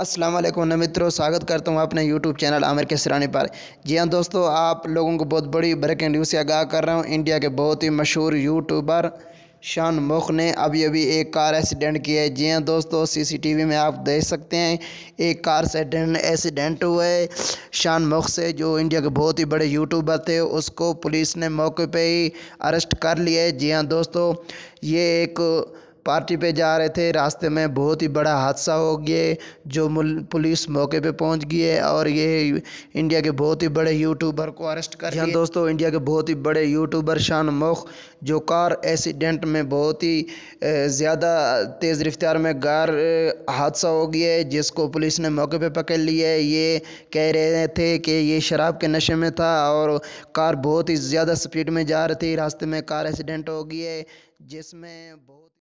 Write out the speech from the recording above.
अस्सलाम वालेकुम मित्रों स्वागत करता हूँ अपने यूट्यूब चैनल आमिर के सिराने पर जी हाँ दोस्तों आप लोगों को बहुत बड़ी ब्रेकिंग न्यूज़ से आगाह कर रहा हूँ इंडिया के बहुत ही मशहूर यूट्यूबर शान मुख ने अभी अभी एक कार एक्सीडेंट किया है जी हाँ दोस्तों सीसीटीवी में आप देख सकते हैं एक कार से एक्सीडेंट हुआ है शान मुख से जो इंडिया के बहुत ही बड़े यूट्यूबर थे उसको पुलिस ने मौके पर ही अरेस्ट कर लिया है जी हाँ दोस्तों ये एक पार्टी पे जा रहे थे रास्ते में बहुत ही बड़ा हादसा हो गया जो पुलिस मौके पे पहुंच गई है और ये इंडिया के बहुत ही बड़े यूट्यूबर को अरेस्ट कर दिया हाँ दोस्तों इंडिया के बहुत ही बड़े यूट्यूबर शान मोख जो कार एक्सीडेंट में बहुत ही ज़्यादा तेज़ रफ्तार में गार हादसा हो गया है जिसको पुलिस ने मौके पर पकड़ लिया है ये कह रहे थे कि ये शराब के नशे में था और कार बहुत ही ज़्यादा स्पीड में जा रही थी रास्ते में कार एक्सीडेंट हो गई है जिसमें बहुत